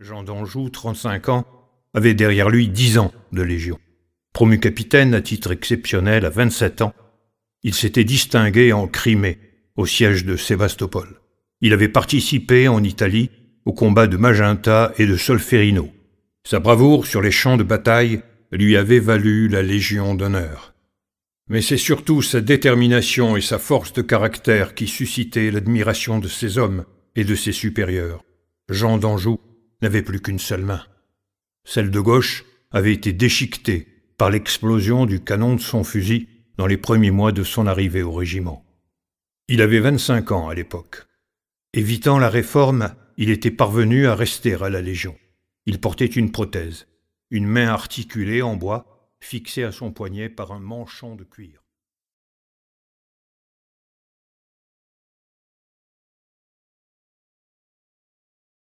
Jean d'Anjou, 35 ans, avait derrière lui 10 ans de Légion. Promu capitaine à titre exceptionnel à 27 ans, il s'était distingué en Crimée, au siège de Sébastopol. Il avait participé en Italie aux combats de Magenta et de Solferino. Sa bravoure sur les champs de bataille lui avait valu la Légion d'honneur. Mais c'est surtout sa détermination et sa force de caractère qui suscitaient l'admiration de ses hommes et de ses supérieurs. Jean d'Anjou n'avait plus qu'une seule main. Celle de gauche avait été déchiquetée par l'explosion du canon de son fusil dans les premiers mois de son arrivée au régiment. Il avait 25 ans à l'époque. Évitant la réforme, il était parvenu à rester à la Légion. Il portait une prothèse, une main articulée en bois, fixée à son poignet par un manchon de cuir.